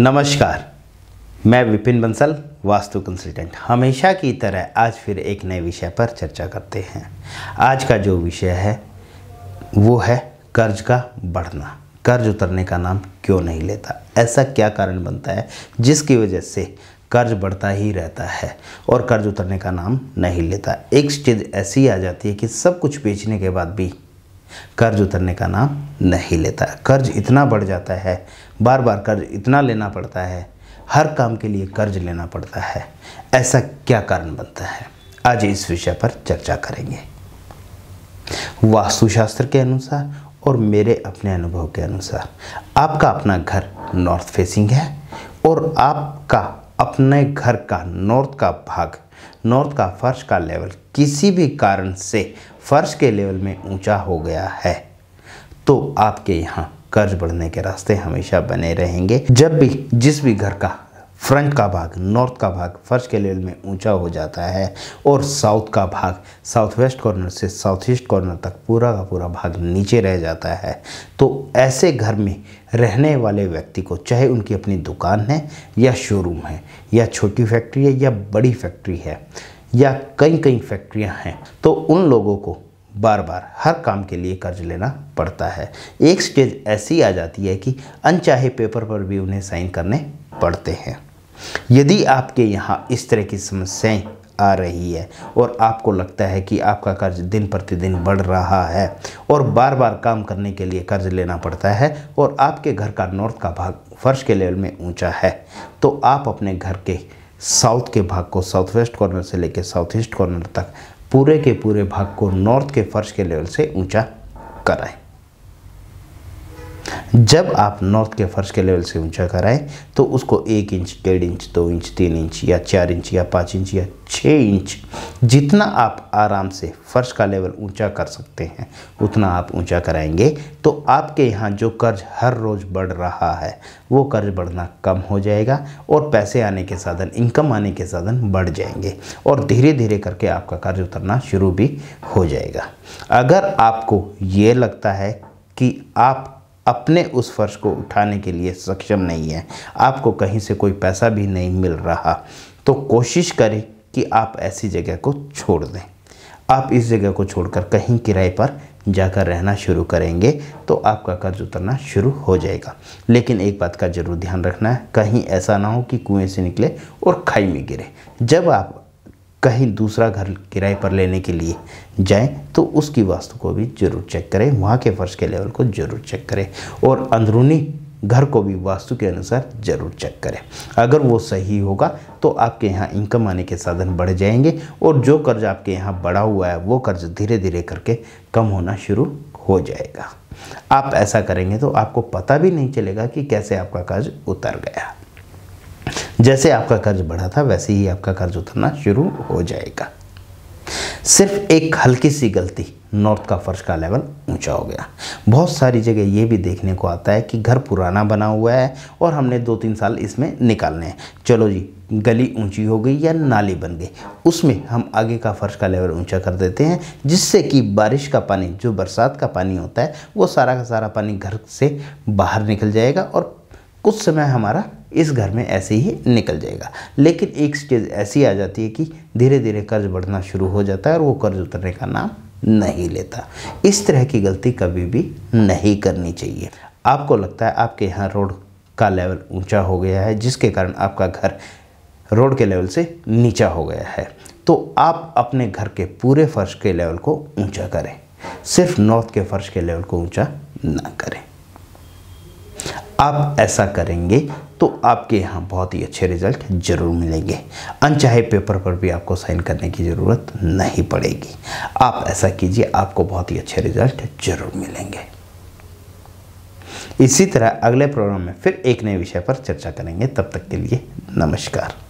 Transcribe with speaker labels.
Speaker 1: नमस्कार मैं विपिन बंसल वास्तु कंसल्टेंट हमेशा की तरह आज फिर एक नए विषय पर चर्चा करते हैं आज का जो विषय है वो है कर्ज का बढ़ना कर्ज उतरने का नाम क्यों नहीं लेता ऐसा क्या कारण बनता है जिसकी वजह से कर्ज बढ़ता ही रहता है और कर्ज उतरने का नाम नहीं लेता एक चीज़ ऐसी आ जाती है कि सब कुछ बेचने के बाद भी कर्ज उतरने का नाम नहीं लेता कर्ज इतना बढ़ जाता है बार बार कर्ज इतना लेना पड़ता है हर काम के लिए कर्ज लेना पड़ता है ऐसा क्या कारण बनता है आज इस विषय पर चर्चा करेंगे वास्तुशास्त्र के अनुसार और मेरे अपने अनुभव के अनुसार आपका अपना घर नॉर्थ फेसिंग है और आपका अपने घर का नॉर्थ का भाग नॉर्थ का फर्श का लेवल किसी भी कारण से फर्श के लेवल में ऊंचा हो गया है तो आपके यहाँ कर्ज बढ़ने के रास्ते हमेशा बने रहेंगे जब भी जिस भी घर का फ्रंट का भाग नॉर्थ का भाग फर्स्ट के लेवल में ऊंचा हो जाता है और साउथ का भाग साउथ वेस्ट कॉर्नर से साउथ ईस्ट कॉर्नर तक पूरा का पूरा भाग नीचे रह जाता है तो ऐसे घर में रहने वाले व्यक्ति को चाहे उनकी अपनी दुकान है या शोरूम है या छोटी फैक्ट्री है या बड़ी फैक्ट्री है या कई कई फैक्ट्रियाँ हैं तो उन लोगों को बार बार हर काम के लिए कर्ज लेना पड़ता है एक स्टेज ऐसी आ जाती है कि अनचाहे पेपर पर भी उन्हें साइन करने पड़ते हैं यदि आपके यहाँ इस तरह की समस्याएं आ रही है और आपको लगता है कि आपका कर्ज दिन प्रतिदिन बढ़ रहा है और बार बार काम करने के लिए कर्ज लेना पड़ता है और आपके घर का नॉर्थ का भाग फर्श के लेवल में ऊंचा है तो आप अपने घर के साउथ के भाग को साउथ वेस्ट कॉर्नर से लेकर साउथ ईस्ट कॉर्नर तक पूरे के पूरे भाग को नॉर्थ के फर्श के लेवल से ऊँचा कराएँ जब आप नॉर्थ के फर्श के लेवल से ऊंचा कराएं तो उसको एक इंच डेढ़ इंच दो इंच तीन इंच या चार इंच या पाँच इंच या छः इंच जितना आप आराम से फर्श का लेवल ऊंचा कर सकते हैं उतना आप ऊंचा कराएंगे तो आपके यहाँ जो कर्ज हर रोज़ बढ़ रहा है वो कर्ज बढ़ना कम हो जाएगा और पैसे आने के साधन इनकम आने के साधन बढ़ जाएंगे और धीरे धीरे करके आपका कर्ज उतरना शुरू भी हो जाएगा अगर आपको ये लगता है कि आप अपने उस फ़र्श को उठाने के लिए सक्षम नहीं है आपको कहीं से कोई पैसा भी नहीं मिल रहा तो कोशिश करें कि आप ऐसी जगह को छोड़ दें आप इस जगह को छोड़कर कहीं किराए पर जाकर रहना शुरू करेंगे तो आपका कर्ज उतरना शुरू हो जाएगा लेकिन एक बात का ज़रूर ध्यान रखना है कहीं ऐसा ना हो कि कुएं से निकले और खाई में गिरे जब आप कहीं दूसरा घर किराए पर लेने के लिए जाएं तो उसकी वास्तु को भी जरूर चेक करें वहाँ के फर्श के लेवल को जरूर चेक करें और अंदरूनी घर को भी वास्तु के अनुसार जरूर चेक करें अगर वो सही होगा तो आपके यहाँ इनकम आने के साधन बढ़ जाएंगे और जो कर्ज आपके यहाँ बढ़ा हुआ है वो कर्ज धीरे धीरे करके कम होना शुरू हो जाएगा आप ऐसा करेंगे तो आपको पता भी नहीं चलेगा कि कैसे आपका कर्ज उतर गया जैसे आपका कर्ज बढ़ा था वैसे ही आपका कर्ज उतरना शुरू हो जाएगा सिर्फ एक हल्की सी गलती नॉर्थ का फर्श का लेवल ऊंचा हो गया बहुत सारी जगह ये भी देखने को आता है कि घर पुराना बना हुआ है और हमने दो तीन साल इसमें निकालने हैं चलो जी गली ऊंची हो गई या नाली बन गई उसमें हम आगे का फर्श का लेवल ऊंचा कर देते हैं जिससे कि बारिश का पानी जो बरसात का पानी होता है वो सारा का सारा पानी घर से बाहर निकल जाएगा और कुछ समय हमारा इस घर में ऐसे ही निकल जाएगा लेकिन एक स्टेज ऐसी आ जाती है कि धीरे धीरे कर्ज बढ़ना शुरू हो जाता है और वो कर्ज उतरने का नाम नहीं लेता इस तरह की गलती कभी भी नहीं करनी चाहिए आपको लगता है आपके यहाँ रोड का लेवल ऊंचा हो गया है जिसके कारण आपका घर रोड के लेवल से नीचा हो गया है तो आप अपने घर के पूरे फर्श के लेवल को ऊंचा करें सिर्फ नॉर्थ के फर्श के लेवल को ऊंचा ना करें आप ऐसा करेंगे तो आपके यहाँ बहुत ही अच्छे रिजल्ट जरूर मिलेंगे अनचाहे पेपर पर भी आपको साइन करने की ज़रूरत नहीं पड़ेगी आप ऐसा कीजिए आपको बहुत ही अच्छे रिजल्ट जरूर मिलेंगे इसी तरह अगले प्रोग्राम में फिर एक नए विषय पर चर्चा करेंगे तब तक के लिए नमस्कार